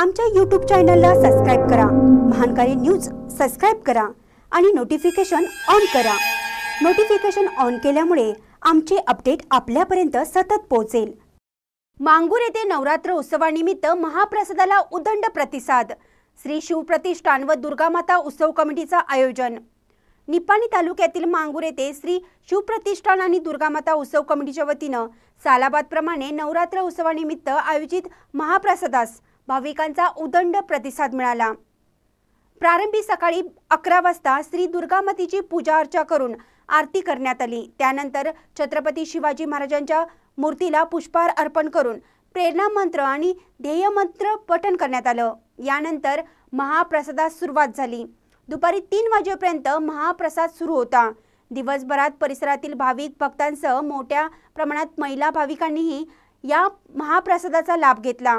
आमच्या यूट्यूब चॅनलला सबस्क्राईब करा महानकारी न्यूज सबस्क्राईब करा आणि नोटिफिकेशन ऑन करा नोटिफिकेशन ऑन केल्यामुळे आमचे अपडेट आपल्यापर्यंत सतत पोहोचेल मांगूर येथे नवरात्र उत्सवानिमित्त महाप्रसादाला उदंड प्रतिसाद श्री शिवप्रतिष्ठान व दुर्गामाता उत्सव कमिटीचं आयोजन निपाणी तालुक्यातील मांगूर येथे श्री शिवप्रतिष्ठान आणि दुर्गामाता उत्सव कमिटीच्या वतीनं सालाबादप्रमाणे नवरात्र उत्सवानिमित्त आयोजित महाप्रसादास भाविकांचा उदंड प्रतिसाद मिळाला प्रारंभी सकाळी अकरा वाजता श्री दुर्गामतीची पूजा अर्चा करून आरती करण्यात आली त्यानंतर छत्रपती शिवाजी महाराजांच्या मूर्तीला पुष्पहार अर्पण करून प्रेरणा मंत्र आणि ध्येयमंत्र पठण करण्यात आलं यानंतर महाप्रसादास सुरुवात झाली दुपारी तीन वाजेपर्यंत महाप्रसाद सुरू होता दिवसभरात परिसरातील भाविक भक्तांसह मोठ्या प्रमाणात महिला भाविकांनीही या महाप्रसादाचा लाभ घेतला